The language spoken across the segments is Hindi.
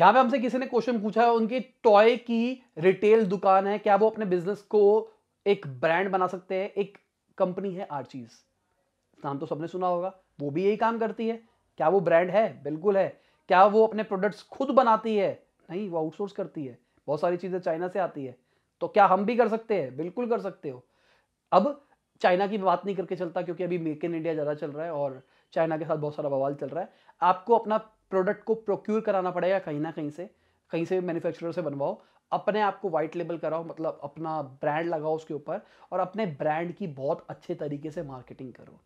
यहां पे हमसे किसी ने क्वेश्चन पूछा है उनकी टॉय की रिटेल दुकान है क्या वो अपने बिजनेस को एक ब्रांड बना सकते हैं एक कंपनी है आर्चीज नाम तो सबने सुना होगा वो भी यही काम करती है क्या वो ब्रांड है बिल्कुल है क्या वो अपने प्रोडक्ट्स खुद बनाती है नहीं वो आउटसोर्स करती है बहुत सारी चीज़ें चाइना से आती है तो क्या हम भी कर सकते हैं बिल्कुल कर सकते हो अब चाइना की बात नहीं करके चलता क्योंकि अभी मेक इन इंडिया ज़्यादा चल रहा है और चाइना के साथ बहुत सारा बवाल चल रहा है आपको अपना प्रोडक्ट को प्रोक्योर कराना पड़ेगा कहीं ना कहीं से कहीं से मैन्युफैक्चरर से बनवाओ अपने आप को वाइट लेबल कराओ मतलब अपना ब्रांड लगाओ उसके ऊपर और अपने ब्रांड की बहुत अच्छे तरीके से मार्केटिंग करो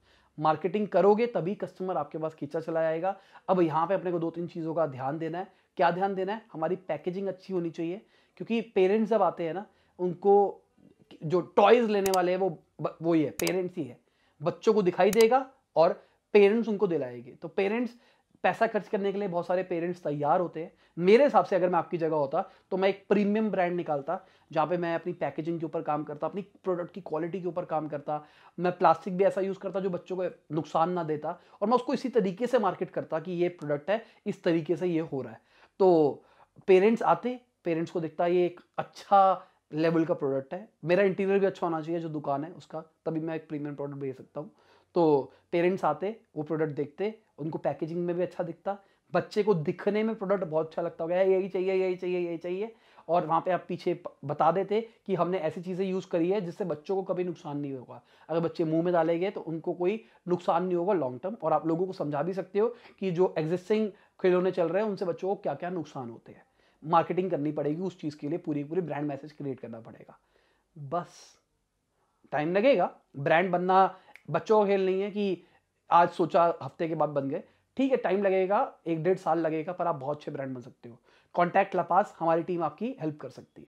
मार्केटिंग करोगे तभी कस्टमर आपके पास खींचा चला जाएगा अब यहाँ पे अपने को दो तीन चीज़ों का ध्यान देना है क्या ध्यान देना है हमारी पैकेजिंग अच्छी होनी चाहिए क्योंकि पेरेंट्स जब आते हैं ना उनको जो टॉयज लेने वाले हैं वो वो ही है पेरेंट्स ही है बच्चों को दिखाई देगा और पेरेंट्स उनको दिलाएगी तो पेरेंट्स पैसा खर्च करने के लिए बहुत सारे पेरेंट्स तैयार होते हैं मेरे हिसाब से अगर मैं आपकी जगह होता तो मैं एक प्रीमियम ब्रांड निकालता जहाँ पे मैं अपनी पैकेजिंग के ऊपर काम करता अपनी प्रोडक्ट की क्वालिटी के ऊपर काम करता मैं प्लास्टिक भी ऐसा यूज़ करता जो बच्चों को नुकसान ना देता और मैं उसको इसी तरीके से मार्केट करता कि ये प्रोडक्ट है इस तरीके से ये हो रहा है तो पेरेंट्स आते पेरेंट्स को दिखता ये एक अच्छा लेवल का प्रोडक्ट है मेरा इंटीरियर भी अच्छा होना चाहिए जो दुकान है उसका तभी मैं एक प्रीमियम प्रोडक्ट बेच सकता हूँ तो पेरेंट्स आते वो प्रोडक्ट देखते उनको पैकेजिंग में भी अच्छा दिखता बच्चे को दिखने में प्रोडक्ट बहुत अच्छा लगता होगा यही चाहिए यही चाहिए यही चाहिए और वहाँ पे आप पीछे बता देते कि हमने ऐसी चीज़ें यूज़ करी है जिससे बच्चों को कभी नुकसान नहीं होगा अगर बच्चे मुंह में डालेंगे तो उनको कोई नुकसान नहीं होगा लॉन्ग टर्म और आप लोगों को समझा भी सकते हो कि जो एग्जिस्टिंग खिलौने चल रहे हैं उनसे बच्चों को क्या क्या नुकसान होते हैं मार्केटिंग करनी पड़ेगी उस चीज़ के लिए पूरी पूरी ब्रांड मैसेज क्रिएट करना पड़ेगा बस टाइम लगेगा ब्रांड बनना बच्चों का खेल नहीं है कि आज सोचा हफ्ते के बाद बन गए ठीक है टाइम लगेगा एक डेढ़ साल लगेगा पर आप बहुत अच्छे ब्रांड बन सकते हो कॉन्टैक्ट लपास हमारी टीम आपकी हेल्प कर सकती है